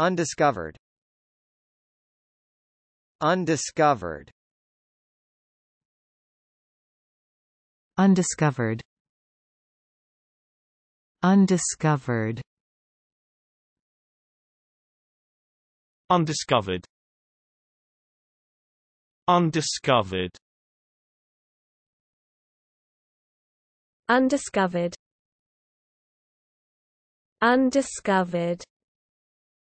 Undiscovered. Undiscovered. Undiscovered. Undiscovered. Undiscovered. Undiscovered. Undiscovered. Undiscovered.